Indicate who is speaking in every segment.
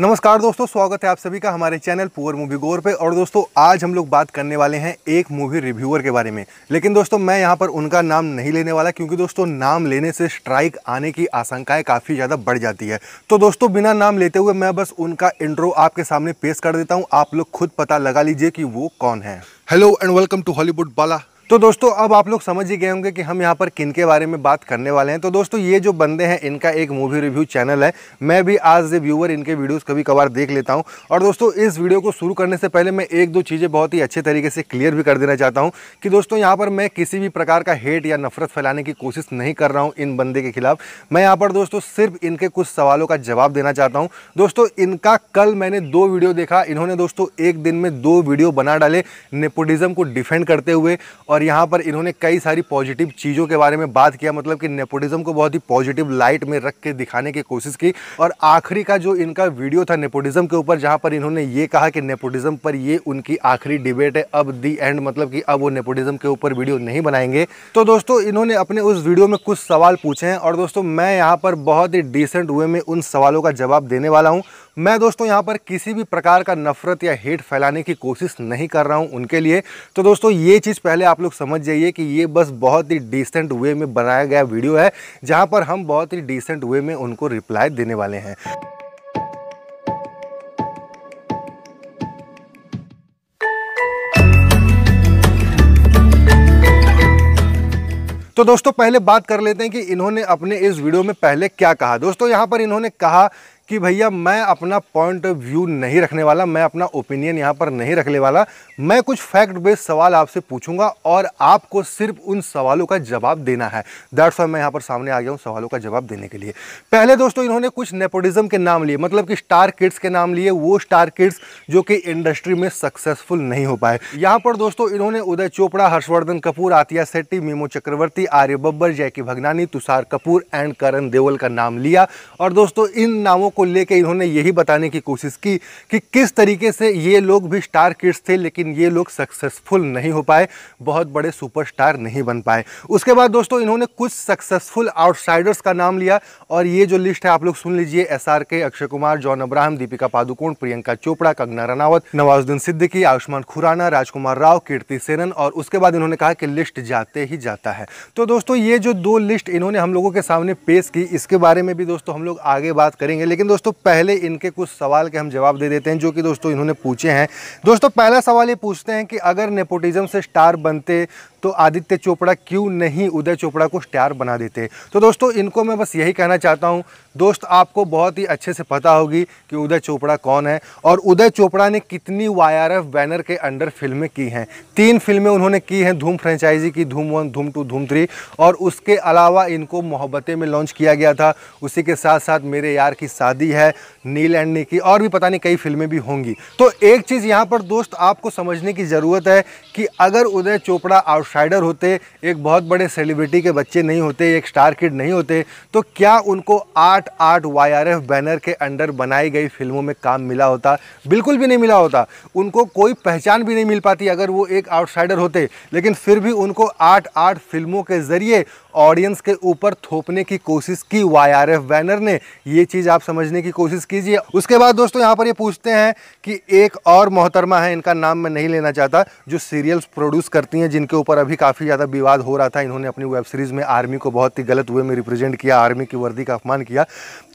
Speaker 1: नमस्कार दोस्तों स्वागत है आप सभी का हमारे चैनल पुअर मूवी गोर पे और दोस्तों आज हम लोग बात करने वाले हैं एक मूवी रिव्यूअर के बारे में लेकिन दोस्तों मैं यहाँ पर उनका नाम नहीं लेने वाला क्योंकि दोस्तों नाम लेने से स्ट्राइक आने की आशंकाएं काफ़ी ज़्यादा बढ़ जाती है तो दोस्तों बिना नाम लेते हुए मैं बस उनका इंट्रो आपके सामने पेश कर देता हूँ आप लोग खुद पता लगा लीजिए कि वो कौन है hello and welcome to Hollywood बाला तो दोस्तों अब आप लोग समझ ही गए होंगे कि हम यहाँ पर किन के बारे में बात करने वाले हैं तो दोस्तों ये जो बंदे हैं इनका एक मूवी रिव्यू चैनल है मैं भी आज ए व्यूअर इनके वीडियोस कभी कभार देख लेता हूँ और दोस्तों इस वीडियो को शुरू करने से पहले मैं एक दो चीज़ें बहुत ही अच्छे तरीके से क्लियर भी कर देना चाहता हूँ कि दोस्तों यहाँ पर मैं किसी भी प्रकार का हेट या नफरत फैलाने की कोशिश नहीं कर रहा हूँ इन बंदे के खिलाफ मैं यहाँ पर दोस्तों सिर्फ इनके कुछ सवालों का जवाब देना चाहता हूँ दोस्तों इनका कल मैंने दो वीडियो देखा इन्होंने दोस्तों एक दिन में दो वीडियो बना डाले नेपोटिज़म को डिफेंड करते हुए और और यहाँ पर इन्होंने कई सारी पॉजिटिव चीज़ों के बारे में बात किया मतलब कि नेपोटिज्म को बहुत ही पॉजिटिव लाइट में रख के दिखाने की कोशिश की और आखिरी का जो इनका वीडियो था नेपोटिज्म के ऊपर जहाँ पर इन्होंने ये कहा कि नेपोटिज्म पर ये उनकी आखिरी डिबेट है अब दी एंड मतलब कि अब वो नेपोटिज्म के ऊपर वीडियो नहीं बनाएंगे तो दोस्तों इन्होंने अपने उस वीडियो में कुछ सवाल पूछे हैं और दोस्तों मैं यहाँ पर बहुत ही डिसेंट वे में उन सवालों का जवाब देने वाला हूँ मैं दोस्तों यहाँ पर किसी भी प्रकार का नफ़रत या हेट फैलाने की कोशिश नहीं कर रहा हूँ उनके लिए तो दोस्तों ये चीज़ पहले आप लोग समझ जाइए कि ये बस बहुत ही डिसेंट वे में बनाया गया वीडियो है जहाँ पर हम बहुत ही डिसेंट वे में उनको रिप्लाई देने वाले हैं तो दोस्तों पहले बात कर लेते हैं कि इन्होंने अपने इस वीडियो में पहले क्या कहा दोस्तों यहां पर इन्होंने कहा कि भैया मैं अपना पॉइंट ऑफ व्यू नहीं रखने वाला मैं अपना ओपिनियन यहाँ पर नहीं रखने वाला मैं कुछ फैक्ट बेस्ड सवाल आपसे पूछूंगा और आपको सिर्फ उन सवालों का जवाब देना है दैट्स वाई मैं यहाँ पर सामने आ गया हूँ सवालों का जवाब देने के लिए पहले दोस्तों इन्होंने कुछ नेपोटिज्म के नाम लिए मतलब कि स्टार किड्स के नाम लिए वो स्टार किड्स जो कि इंडस्ट्री में सक्सेसफुल नहीं हो पाए यहाँ पर दोस्तों इन्होंने उदय चोपड़ा हर्षवर्धन कपूर आतिया सेट्टी मीमो चक्रवर्ती आर्य बब्बर जैकी भगनानी तुषार कपूर एंड करण देवल का नाम लिया और दोस्तों इन नामों को लेके इन्होंने यही बताने की कोशिश की कि किस तरीके से ये लोग भी स्टार किड्स थे लेकिन ये लोग सक्सेसफुल नहीं हो पाए बहुत बड़े सुपरस्टार नहीं बन पाए उसके बाद दोस्तों इन्होंने कुछ सक्सेसफुल आउटसाइडर्स का नाम लिया और ये जो लिस्ट है आप लोग सुन लीजिए एस अक्षय कुमार जॉन अब्राहम दीपिका पादुकोण प्रियंका चोपड़ा कंगना रनावत नवाजुद्दीन सिद्दीकी आयुष्मान खुराना राजकुमार राव कीर्ति सेनन और उसके बाद इन्होंने कहा कि लिस्ट जाते ही जाता है तो दोस्तों ये जो दो लिस्ट इन्होंने हम लोगों के सामने पेश की इसके बारे में भी दोस्तों हम लोग आगे बात करेंगे लेकिन लेकिन दोस्तों पहले इनके कुछ सवाल के हम जवाब दे देते हैं जो कि दोस्तों इन्होंने पूछे हैं दोस्तों पहला सवाल ये पूछते हैं कि अगर नेपोटिज़म से स्टार बनते तो आदित्य चोपड़ा क्यों नहीं उदय चोपड़ा को स्टार बना देते तो दोस्तों इनको मैं बस यही कहना चाहता हूं दोस्त आपको बहुत ही अच्छे से पता होगी कि उदय चोपड़ा कौन है और उदय चोपड़ा ने कितनी वाई बैनर के अंडर फिल्में की हैं तीन फिल्में उन्होंने की हैं धूम फ्रेंचाइजी की धूम वन धूम टू धूम थ्री और उसके अलावा इनको मोहब्बतें में लॉन्च किया गया था उसी के साथ साथ मेरे यार की शादी है नील एंड ने की और भी पता नहीं कई फिल्में भी होंगी तो एक चीज़ यहाँ पर दोस्त आपको समझने की ज़रूरत है कि अगर उदय चोपड़ा आउट आउटसाइडर होते एक बहुत बड़े सेलिब्रिटी के बच्चे नहीं होते एक स्टार किड नहीं होते तो क्या उनको आठ आठ वाई बैनर के अंडर बनाई गई फिल्मों में काम मिला होता बिल्कुल भी नहीं मिला होता उनको कोई पहचान भी नहीं मिल पाती अगर वो एक आउटसाइडर होते लेकिन फिर भी उनको आठ आठ फिल्मों के ज़रिए ऑडियंस के ऊपर थोपने की कोशिश की वाई बैनर ने ये चीज़ आप समझने की कोशिश कीजिए उसके बाद दोस्तों यहाँ पर ये पूछते हैं कि एक और मोहतरमा है इनका नाम मैं नहीं लेना चाहता जो सीरियल्स प्रोड्यूस करती हैं जिनके ऊपर पर अभी काफ़ी ज़्यादा विवाद हो रहा था इन्होंने अपनी वेब सीरीज़ में आर्मी को बहुत ही गलत वे में रिप्रेजेंट किया आर्मी की वर्दी का अपमान किया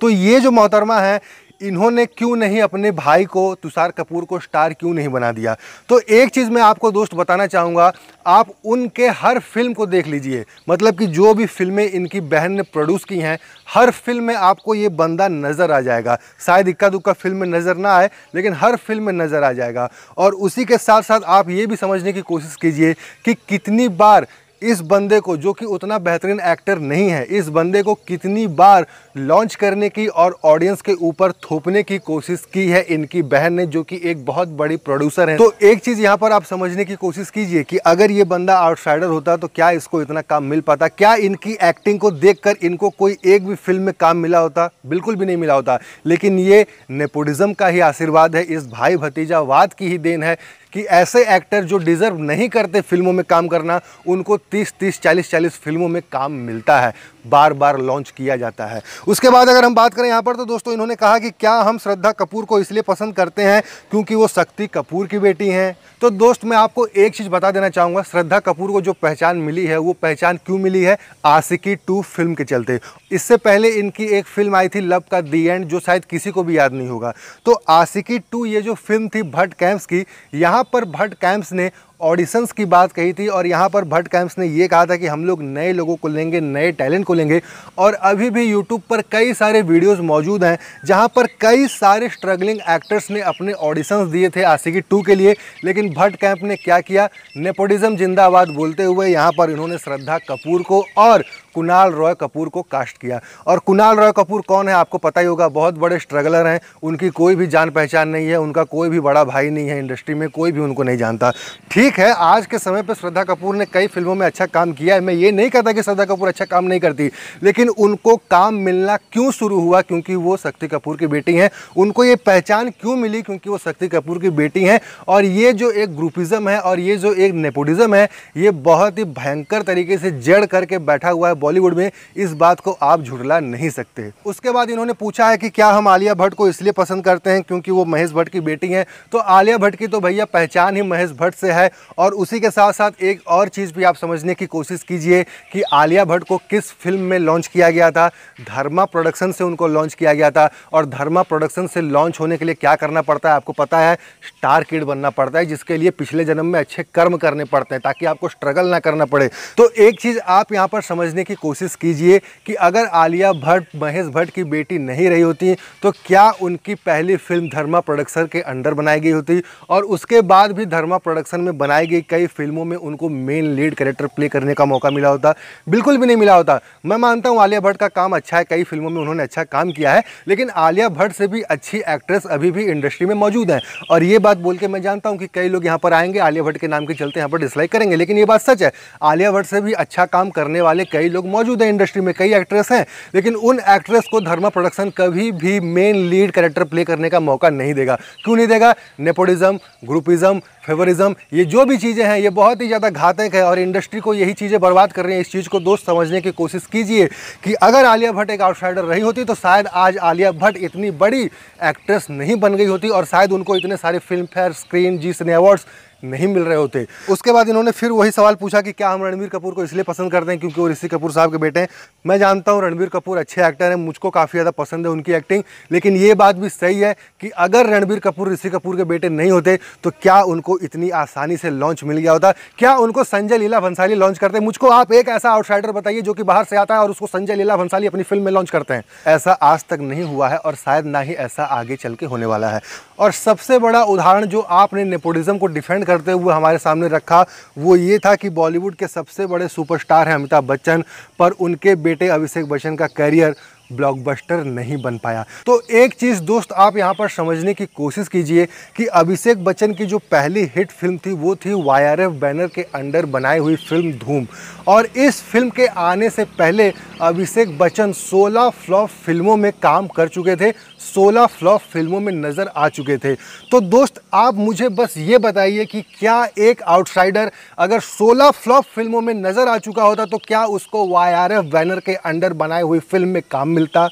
Speaker 1: तो ये जो मोहतरमा है इन्होंने क्यों नहीं अपने भाई को तुषार कपूर को स्टार क्यों नहीं बना दिया तो एक चीज़ मैं आपको दोस्त बताना चाहूँगा आप उनके हर फिल्म को देख लीजिए मतलब कि जो भी फिल्में इनकी बहन ने प्रोड्यूस की हैं हर फिल्म में आपको ये बंदा नज़र आ जाएगा शायद इक्का दुक्का फिल्म में नज़र ना आए लेकिन हर फिल्म में नज़र आ जाएगा और उसी के साथ साथ आप ये भी समझने की कोशिश कीजिए कि कितनी बार इस बंदे को जो कि उतना बेहतरीन एक्टर नहीं है इस बंदे को कितनी बार लॉन्च करने की और ऑडियंस के ऊपर थोपने की कोशिश की है इनकी बहन ने जो कि एक बहुत बड़ी प्रोड्यूसर है तो एक चीज़ यहाँ पर आप समझने की कोशिश कीजिए कि अगर ये बंदा आउटसाइडर होता तो क्या इसको इतना काम मिल पाता क्या इनकी एक्टिंग को देख इनको कोई एक भी फिल्म में काम मिला होता बिल्कुल भी नहीं मिला होता लेकिन ये नेपोटिज्म का ही आशीर्वाद है इस भाई भतीजावाद की ही देन है कि ऐसे एक्टर जो डिज़र्व नहीं करते फिल्मों में काम करना उनको 30 30 40 40 फिल्मों में काम मिलता है बार बार लॉन्च किया जाता है उसके बाद अगर हम बात करें यहाँ पर तो दोस्तों इन्होंने कहा कि क्या हम श्रद्धा कपूर को इसलिए पसंद करते हैं क्योंकि वो शक्ति कपूर की बेटी हैं तो दोस्त मैं आपको एक चीज़ बता देना चाहूँगा श्रद्धा कपूर को जो पहचान मिली है वो पहचान क्यों मिली है आशिकी टू फिल्म के चलते इससे पहले इनकी एक फिल्म आई थी लव का दी एंड जो शायद किसी को भी याद नहीं होगा तो आशिकी टू ये जो फिल्म थी भट्ट कैम्प्स की यहाँ पर भट्ट कैम्प्स ने ऑडिशंस की बात कही थी और यहाँ पर भट्ट कैंप्स ने ये कहा था कि हम लोग नए लोगों को लेंगे नए टैलेंट को लेंगे और अभी भी यूट्यूब पर कई सारे वीडियोस मौजूद हैं जहाँ पर कई सारे स्ट्रगलिंग एक्टर्स ने अपने ऑडिशंस दिए थे आशिकी टू के लिए लेकिन भट्ट कैंप ने क्या किया नेपोटिज्म जिंदाबाद बोलते हुए यहाँ पर इन्होंने श्रद्धा कपूर को और कुणाल रॉय कपूर को कास्ट किया और कुणाल रॉय कपूर कौन है आपको पता ही होगा बहुत बड़े स्ट्रगलर हैं उनकी कोई भी जान पहचान नहीं है उनका कोई भी बड़ा भाई नहीं है इंडस्ट्री में कोई भी उनको नहीं जानता ठीक है आज के समय पर श्रद्धा कपूर ने कई फिल्मों में अच्छा काम किया है मैं ये नहीं कहता कि श्रद्धा कपूर अच्छा काम नहीं करती लेकिन उनको काम मिलना क्यों शुरू हुआ क्योंकि वो शक्ति कपूर की बेटी हैं उनको ये पहचान क्यों मिली क्योंकि वो शक्ति कपूर की बेटी हैं और ये जो एक ग्रुपिज़्म है और ये जो एक नेपोटिज्म है ये बहुत ही भयंकर तरीके से जड़ करके बैठा हुआ है बॉलीवुड में इस बात को आप झुटला नहीं सकते उसके बाद इन्होंने पूछा है कि क्या हम आलिया भट्ट को इसलिए पसंद करते हैं क्योंकि वो महेश भट्ट की बेटी हैं तो आलिया भट्ट की तो भैया पहचान ही महेश भट्ट से है और उसी के साथ साथ एक और चीज़ भी आप समझने की कोशिश कीजिए कि आलिया भट्ट को किस फिल्म में लॉन्च किया गया था धर्मा प्रोडक्शन से उनको लॉन्च किया गया था और धर्मा प्रोडक्शन से लॉन्च होने के लिए क्या करना पड़ता है आपको पता है स्टार किड बनना पड़ता है जिसके लिए पिछले जन्म में अच्छे कर्म करने पड़ते हैं ताकि आपको स्ट्रगल ना करना पड़े तो एक चीज़ आप यहां पर समझने की की कोशिश कीजिए कि अगर आलिया भट्ट महेश भट्ट की बेटी नहीं रही होती तो क्या उनकी पहली फिल्म धर्मा प्रोडक्शन के अंडर बनाई गई होती और उसके बाद भी धर्मा प्रोडक्शन में बनाई गई कई फिल्मों में उनको मेन लीड करेक्टर प्ले करने का मौका मिला होता बिल्कुल भी नहीं मिला होता मैं मानता हूँ आलिया भट्ट का काम अच्छा है कई फिल्मों में उन्होंने अच्छा काम किया है लेकिन आलिया भट्ट से भी अच्छी एक्ट्रेस अभी भी इंडस्ट्री में मौजूद हैं और ये बात बोल के मैं जानता हूँ कि कई लोग यहाँ पर आएंगे आलिया भट्ट के नाम के चलते यहाँ पर डिसलाइक करेंगे लेकिन ये बात सच है आलिया भट्ट से भी अच्छा काम करने वाले कई लोग लोग मौजूद हैं इंडस्ट्री में कई एक्ट्रेस हैं लेकिन उन एक्ट्रेस को धर्मा प्रोडक्शन कभी भी मेन लीड कैरेक्टर प्ले करने का मौका नहीं देगा क्यों नहीं देगा नेपोटिज्म ग्रुपिज्म फेवरिज्म ये जो भी चीज़ें हैं ये बहुत ही ज़्यादा घातक है और इंडस्ट्री को यही चीज़ें बर्बाद कर रही हैं इस चीज़ को दोस्त समझने की कोशिश कीजिए कि अगर आलिया भट्ट एक आउटसाइडर रही होती तो शायद आज आलिया भट्ट इतनी बड़ी एक्ट्रेस नहीं बन गई होती और शायद उनको इतने सारे Filmfare screen Zee cine awards नहीं मिल रहे होते उसके बाद इन्होंने फिर वही सवाल पूछा कि क्या हम रणबीर कपूर को इसलिए पसंद करते हैं क्योंकि वो ऋषि कपूर साहब के बेटे हैं मैं जानता हूं रणबीर कपूर अच्छे एक्टर हैं मुझको काफ़ी ज़्यादा पसंद है उनकी एक्टिंग लेकिन ये बात भी सही है कि अगर रणबीर कपूर ऋषि कपूर के बेटे नहीं होते तो क्या उनको इतनी आसानी से लॉन्च मिल गया होता क्या उनको संजय लीला भंसाली लॉन्च करते मुझको आप एक ऐसा आउटसाइडर बताइए जो कि बाहर से आता है और उसको संजय लीला भंसाली अपनी फिल्म में लॉन्च करते हैं ऐसा आज तक नहीं हुआ है और शायद ना ही ऐसा आगे चल के होने वाला है और सबसे बड़ा उदाहरण जो आपने नेपोटिज्म को डिफेंड करते हुए हमारे सामने रखा वो ये था कि बॉलीवुड के सबसे बड़े सुपरस्टार हैं अमिताभ बच्चन पर उनके बेटे अभिषेक बच्चन का कैरियर ब्लॉकबस्टर नहीं बन पाया तो एक चीज़ दोस्त आप यहाँ पर समझने की कोशिश कीजिए कि अभिषेक बच्चन की जो पहली हिट फिल्म थी वो थी वाई बैनर के अंडर बनाई हुई फिल्म धूम और इस फिल्म के आने से पहले अभिषेक बच्चन 16 फ्लॉप फिल्मों में काम कर चुके थे 16 फ्लॉप फिल्मों में नज़र आ चुके थे तो दोस्त आप मुझे बस ये बताइए कि क्या एक आउटसाइडर अगर 16 फ्लॉप फिल्मों में नज़र आ चुका होता तो क्या उसको वाई बैनर के अंडर बनाई हुई फिल्म में काम मिल मिलता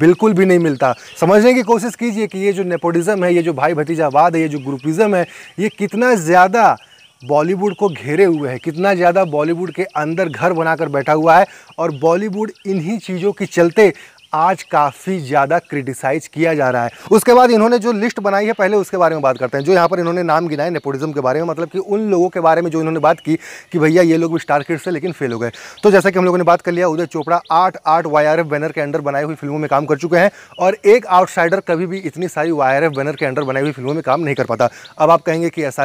Speaker 1: बिल्कुल भी नहीं मिलता समझने की कोशिश कीजिए कि ये जो नेपोटिज्म है ये जो भाई भतीजावाद है ये जो ग्रुपिज्म है ये कितना ज़्यादा बॉलीवुड को घेरे हुए है कितना ज़्यादा बॉलीवुड के अंदर घर बनाकर बैठा हुआ है और बॉलीवुड इन्हीं चीज़ों के चलते आज काफ़ी ज़्यादा क्रिटिसाइज किया जा रहा है उसके बाद इन्होंने जो लिस्ट बनाई है पहले उसके बारे में बात करते हैं जो यहाँ पर इन्होंने नाम गिनाए नेपोटिज्म के बारे में मतलब कि उन लोगों के बारे में जो इन्होंने बात की कि भैया ये लोग भी स्टार किड्स थे लेकिन फेल हो गए तो जैसा कि हम लोगों ने बात कर लिया उदय चोपड़ा आठ आठ वाई बैनर के अंडर बनाई हुई फिल्मों में काम कर चुके हैं और एक आउटसाइडर कभी भी इतनी सारी वाई बैनर के अंडर बनाई हुई फिल्मों में काम नहीं कर पाता अब आप कहेंगे कि एस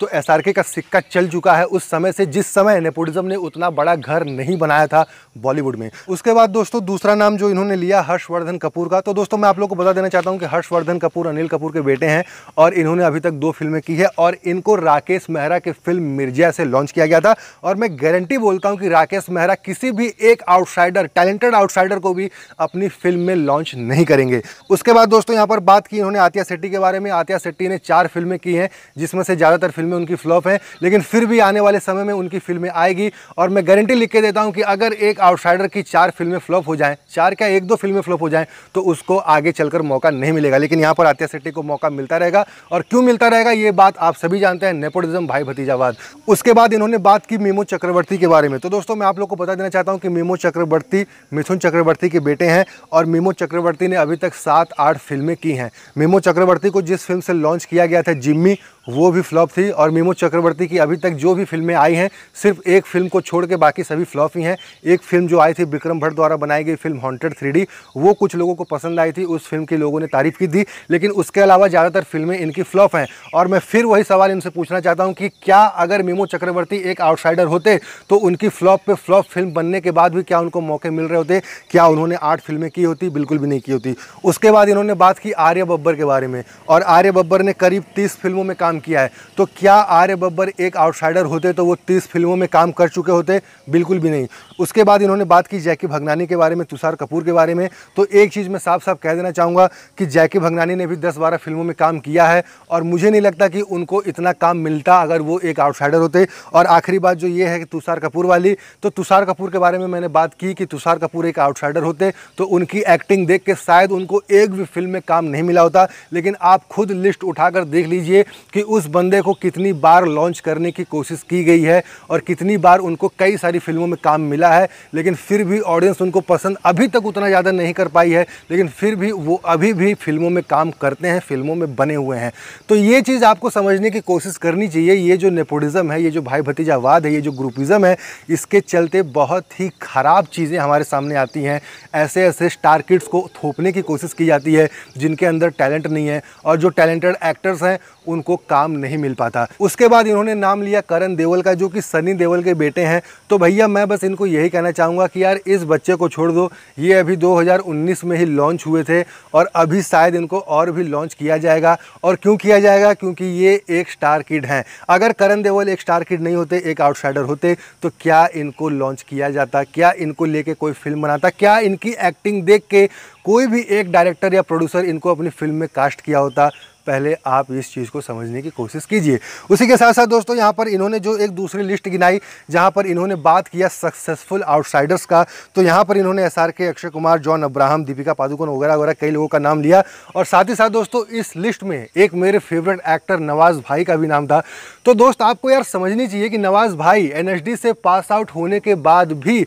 Speaker 1: तो एस का सिक्का चल चुका है उस समय से जिस समय नेपोटिज्म ने उतना बड़ा घर नहीं बनाया था बॉलीवुड में उसके बाद दोस्तों दूसरा नाम जो इन्होंने लिया भैया हर्षवर्धन कपूर का तो दोस्तों मैं आप लोग को बता देना चाहता हूँ कि हर्षवर्धन कपूर अनिल कपूर के बेटे हैं और इन्होंने अभी तक दो फिल्में की है और इनको राकेश मेहरा के फिल्म मिर्जिया से लॉन्च किया गया था और मैं गारंटी बोलता हूँ कि राकेश मेहरा किसी भी एक आउटसाइडर टैलेंटेड आउटसाइडर को भी अपनी फिल्म में लॉन्च नहीं करेंगे उसके बाद दोस्तों यहाँ पर बात की इन्होंने आतिया सेट्टी के बारे में आतिया सेट्टी ने चार फिल्में की हैं जिसमें से ज़्यादातर फिल्में उनकी फ्लॉप हैं लेकिन फिर भी आने वाले समय में उनकी फिल्में आएगी और मैं गारंटी लिख के देता हूँ कि अगर एक आउटसाइडर की चार फिल्में फ्लॉप हो जाएँ चार क्या एक दो फिल्में फ्लॉप हो जाए तो उसको आगे चलकर मौका नहीं मिलेगा लेकिन यहाँ पर आतिया शेट्टी को मौका मिलता रहेगा और क्यों मिलता रहेगा ये बात आप सभी जानते हैं नेपोटिज्म भाई भतीजावाद उसके बाद इन्होंने बात की मीमो चक्रवर्ती के बारे में तो दोस्तों मैं आप लोग को बता देना चाहता हूँ कि मीमो चक्रवर्ती मिथुन चक्रवर्ती के बेटे हैं और मीमो चक्रवर्ती ने अभी तक सात आठ फिल्में की हैं मीमो चक्रवर्ती को जिस फिल्म से लॉन्च किया गया था जिम्मी वो भी फ्लॉप थी और मीमो चक्रवर्ती की अभी तक जो भी फिल्में आई हैं सिर्फ एक फिल्म को छोड़ के बाकी सभी फ्लॉप ही हैं एक फिल्म जो आई थी विक्रम भट्ट द्वारा बनाई गई फिल्म हॉन्टेड थ्री वो कुछ लोगों को पसंद आई थी उस फिल्म की लोगों ने तारीफ़ की दी लेकिन उसके अलावा ज़्यादातर फिल्में इनकी फ्लॉप हैं और मैं फिर वही सवाल इनसे पूछना चाहता हूँ कि क्या अगर मीमो चक्रवर्ती एक आउटसाइडर होते तो उनकी फ्लॉप पे फ्लॉप फिल्म बनने के बाद भी क्या उनको मौके मिल रहे होते क्या उन्होंने आठ फिल्में की होती बिल्कुल भी नहीं की होती उसके बाद इन्होंने बात की आर्य बब्बर के बारे में और आर्य बब्बर ने करीब तीस फिल्मों में काम किया है तो क्या आर्य बब्बर एक आउटसाइडर होते तो वो तीस फिल्मों में काम कर चुके होते बिल्कुल भी नहीं उसके बाद इन्होंने बात की जैकी भगनानी के बारे में तुषार कपूर के बारे में में तो एक चीज़ मैं साफ साफ कह देना चाहूँगा कि जैकी भगनानी ने भी दस बारह फिल्मों में काम किया है और मुझे नहीं लगता कि उनको इतना काम मिलता अगर वो एक आउटसाइडर होते और आखिरी बात जो ये है कि तुषार कपूर वाली तो तुषार कपूर के बारे में मैंने बात की कि तुषार कपूर एक आउटसाइडर होते तो उनकी एक्टिंग देख के शायद उनको एक भी फिल्म में काम नहीं मिला होता लेकिन आप खुद लिस्ट उठाकर देख लीजिए कि उस बंदे को कितनी बार लॉन्च करने की कोशिश की गई है और कितनी बार उनको कई सारी फिल्मों में काम मिला है लेकिन फिर भी ऑडियंस उनको पसंद अभी तक उतना ज़्यादा ज़्यादा नहीं कर पाई है लेकिन फिर भी वो अभी भी फिल्मों में काम करते हैं फिल्मों में बने हुए हैं तो ये चीज़ आपको समझने की कोशिश करनी चाहिए ये जो नेपोटिज़म है ये जो भाई भतीजावाद है ये जो ग्रुपिज़म है इसके चलते बहुत ही ख़राब चीज़ें हमारे सामने आती हैं ऐसे ऐसे स्टार किड्स को थोपने की कोशिश की जाती है जिनके अंदर टैलेंट नहीं है और जो टैलेंटेड एक्टर्स हैं उनको काम नहीं मिल पाता उसके बाद इन्होंने नाम लिया करण देवल का जो कि सनी देवल के बेटे हैं तो भैया मैं बस इनको यही कहना चाहूँगा कि यार इस बच्चे को छोड़ दो ये अभी 2019 में ही लॉन्च हुए थे और अभी शायद इनको और भी लॉन्च किया जाएगा और क्यों किया जाएगा क्योंकि ये एक स्टार किड हैं अगर करण देवल एक स्टार किड नहीं होते एक आउटसाइडर होते तो क्या इनको लॉन्च किया जाता क्या इनको लेके कोई फिल्म बनाता क्या इनकी एक्टिंग देख के कोई भी एक डायरेक्टर या प्रोड्यूसर इनको अपनी फिल्म में कास्ट किया होता पहले आप इस चीज़ को समझने की कोशिश कीजिए उसी के साथ साथ दोस्तों यहाँ पर इन्होंने जो एक दूसरी लिस्ट गिनाई जहाँ पर इन्होंने बात किया सक्सेसफुल आउटसाइडर्स का तो यहाँ पर इन्होंने एस के अक्षय कुमार जॉन अब्राहम दीपिका पादुकोण वगैरह वगैरह कई लोगों का नाम लिया और साथ ही साथ दोस्तों इस लिस्ट में एक मेरे फेवरेट एक्टर नवाज़ भाई का भी नाम था तो दोस्त आपको यार समझनी चाहिए कि नवाज़ भाई एन से पास आउट होने के बाद भी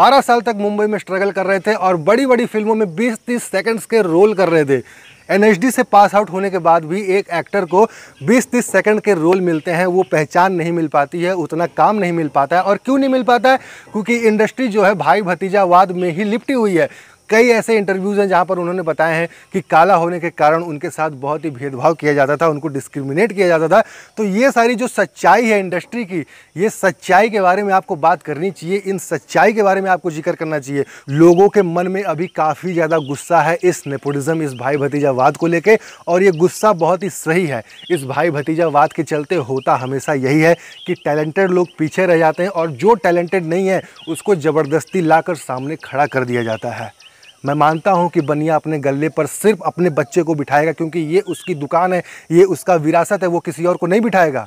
Speaker 1: बारह साल तक मुंबई में स्ट्रगल कर रहे थे और बड़ी बड़ी फिल्मों में बीस तीस सेकेंड्स के रोल कर रहे थे एनएचडी से पास आउट होने के बाद भी एक एक्टर को 20-30 सेकंड के रोल मिलते हैं वो पहचान नहीं मिल पाती है उतना काम नहीं मिल पाता है और क्यों नहीं मिल पाता है क्योंकि इंडस्ट्री जो है भाई भतीजावाद में ही लिपटी हुई है कई ऐसे इंटरव्यूज़ हैं जहाँ पर उन्होंने बताया है कि काला होने के कारण उनके साथ बहुत ही भेदभाव किया जाता था उनको डिस्क्रिमिनेट किया जाता था तो ये सारी जो सच्चाई है इंडस्ट्री की ये सच्चाई के बारे में आपको बात करनी चाहिए इन सच्चाई के बारे में आपको जिक्र करना चाहिए लोगों के मन में अभी काफ़ी ज़्यादा गुस्सा है इस नेपोटिज़म इस भाई भतीजावाद को लेकर और ये गुस्सा बहुत ही सही है इस भाई भतीजावाद के चलते होता हमेशा यही है कि टैलेंटेड लोग पीछे रह जाते हैं और जो टैलेंटेड नहीं है उसको ज़बरदस्ती लाकर सामने खड़ा कर दिया जाता है मैं मानता हूँ कि बनिया अपने गले पर सिर्फ अपने बच्चे को बिठाएगा क्योंकि ये उसकी दुकान है ये उसका विरासत है वो किसी और को नहीं बिठाएगा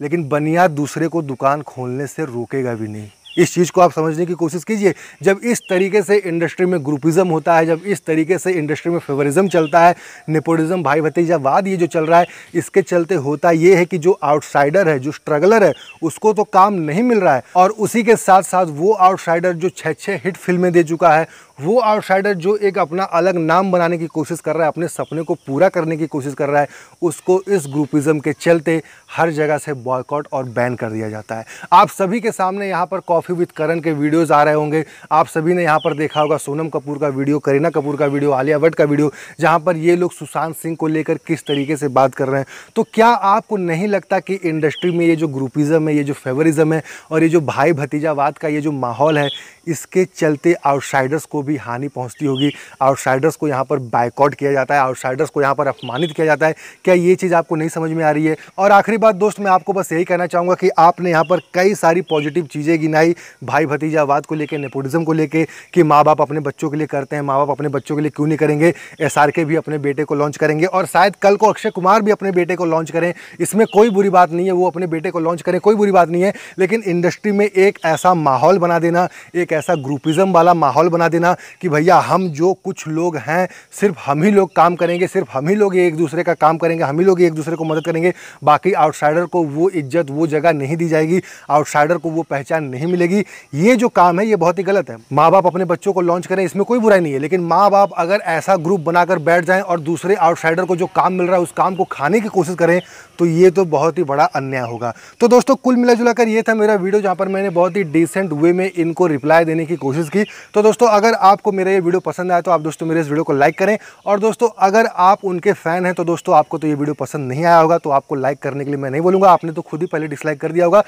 Speaker 1: लेकिन बनिया दूसरे को दुकान खोलने से रोकेगा भी नहीं इस चीज़ को आप समझने की कोशिश कीजिए जब इस तरीके से इंडस्ट्री में ग्रुपिज़म होता है जब इस तरीके से इंडस्ट्री में फेवरिज्म चलता है नेपोटिज्म भाई भतीजावाद ये जो चल रहा है इसके चलते होता ये है कि जो आउटसाइडर है जो स्ट्रगलर है उसको तो काम नहीं मिल रहा है और उसी के साथ साथ वो आउटसाइडर जो छः छः हिट फिल्में दे चुका है वो आउटसाइडर जो एक अपना अलग नाम बनाने की कोशिश कर रहा है अपने सपने को पूरा करने की कोशिश कर रहा है उसको इस ग्रुपिज़म के चलते हर जगह से बॉयकॉट और बैन कर दिया जाता है आप सभी के सामने यहाँ पर कॉफ़ी विद करण के वीडियोज़ आ रहे होंगे आप सभी ने यहाँ पर देखा होगा सोनम कपूर का वीडियो करीना कपूर का वीडियो आलिया भट्ट का वीडियो जहाँ पर ये लोग सुशांत सिंह को लेकर किस तरीके से बात कर रहे हैं तो क्या आपको नहीं लगता कि इंडस्ट्री में ये जो ग्रुपिज़म है ये जो फेवरिज़म है और ये जो भाई भतीजावाद का ये जो माहौल है इसके चलते आउटसाइडर्स को भी भी हानि पहुंचती होगी आउटसाइडर्स को यहाँ पर बाइकआउट किया जाता है आउटसाइडर्स को यहाँ पर अपमानित किया जाता है क्या ये चीज़ आपको नहीं समझ में आ रही है और आखिरी बात दोस्त मैं आपको बस यही कहना चाहूँगा कि आपने यहाँ पर कई सारी पॉजिटिव चीज़ें गिनाई भाई भतीजावाद को लेकर नेपोटिज़म को लेकर कि माँ बाप अपने बच्चों के लिए करते हैं माँ बाप अपने बच्चों के लिए क्यों नहीं करेंगे एस भी अपने बेटे को लॉन्च करेंगे और शायद कल को अक्षय कुमार भी अपने बेटे को लॉन्च करें इसमें कोई बुरी बात नहीं है वो अपने बेटे को लॉन्च करें कोई बुरी बात नहीं है लेकिन इंडस्ट्री में एक ऐसा माहौल बना देना एक ऐसा ग्रुपिज्म वाला माहौल बना देना ना कि भैया हम जो कुछ लोग हैं सिर्फ हम ही लोग काम करेंगे सिर्फ हम ही लोग एक दूसरे का काम करेंगे हम ही लोग एक दूसरे को मदद करेंगे बाकी आउटसाइडर को वो इज्जत वो जगह नहीं दी जाएगी आउटसाइडर को वो पहचान नहीं मिलेगी ये जो काम है ये बहुत ही गलत है माँ बाप अपने बच्चों को लॉन्च करें इसमें कोई बुराई नहीं है लेकिन माँ बाप अगर ऐसा ग्रुप बनाकर बैठ जाएँ और दूसरे आउटसाइडर को जो काम मिल रहा है उस काम को खाने की कोशिश करें तो ये तो बहुत ही बड़ा अन्याय होगा तो दोस्तों कुल मिला जुला कर ये था मेरा वीडियो जहाँ पर मैंने बहुत ही डिसेंट वे में इनको रिप्लाई देने की कोशिश की तो दोस्तों अगर आपको मेरा ये वीडियो पसंद आया तो आप दोस्तों मेरे इस वीडियो को लाइक करें और दोस्तों अगर आप उनके फ़ैन हैं तो दोस्तों आपको तो ये वीडियो पसंद नहीं आया होगा तो आपको लाइक करने के लिए मैं नहीं बोलूँगा आपने तो खुद ही पहले डिसलाइक कर दिया होगा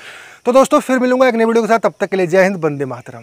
Speaker 1: तो दोस्तों फिर मिलूंगा एक नई वीडियो के साथ तब तक के लिए जय हिंद बंदे मातरम